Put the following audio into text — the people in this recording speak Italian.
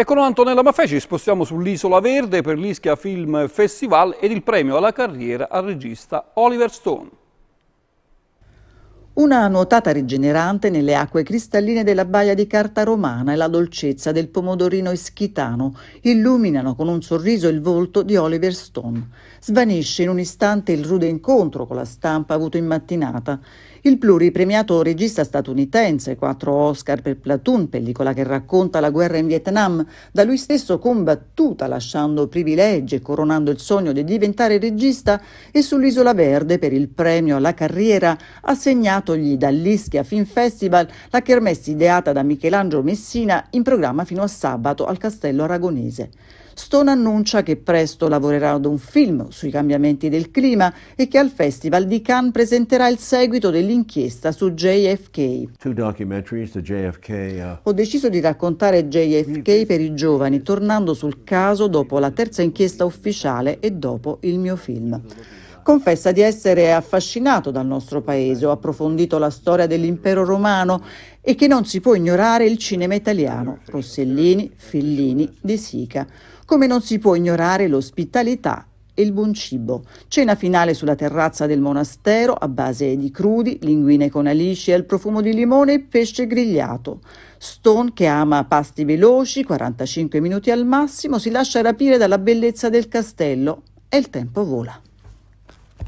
E con Antonella Maffè ci spostiamo sull'Isola Verde per l'Ischia Film Festival ed il premio alla carriera al regista Oliver Stone. Una nuotata rigenerante nelle acque cristalline della baia di Carta Romana e la dolcezza del pomodorino ischitano illuminano con un sorriso il volto di Oliver Stone. Svanisce in un istante il rude incontro con la stampa avuto in mattinata il pluripremiato regista statunitense, quattro Oscar per Platoon, pellicola che racconta la guerra in Vietnam, da lui stesso combattuta lasciando privilegi e coronando il sogno di diventare regista, e sull'Isola Verde per il premio alla carriera assegnatogli dall'Ischia Film Festival, la kermesse ideata da Michelangelo Messina in programma fino a sabato al Castello Aragonese. Stone annuncia che presto lavorerà ad un film sui cambiamenti del clima e che al Festival di Cannes presenterà il seguito dell'inchiesta su JFK. JFK uh... Ho deciso di raccontare JFK per i giovani, tornando sul caso dopo la terza inchiesta ufficiale e dopo il mio film confessa di essere affascinato dal nostro paese, ho approfondito la storia dell'impero romano e che non si può ignorare il cinema italiano, Rossellini, Fellini, De Sica, come non si può ignorare l'ospitalità e il buon cibo. Cena finale sulla terrazza del monastero a base di crudi, linguine con alici al profumo di limone e pesce grigliato. Stone, che ama pasti veloci, 45 minuti al massimo, si lascia rapire dalla bellezza del castello e il tempo vola.